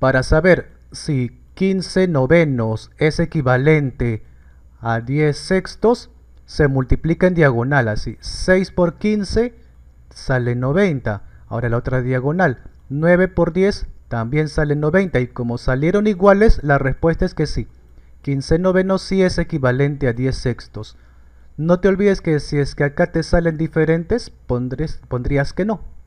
Para saber si 15 novenos es equivalente a 10 sextos, se multiplica en diagonal, así 6 por 15 sale 90. Ahora la otra diagonal, 9 por 10 también sale 90. Y como salieron iguales, la respuesta es que sí. 15 novenos sí es equivalente a 10 sextos. No te olvides que si es que acá te salen diferentes, pondrías, que no.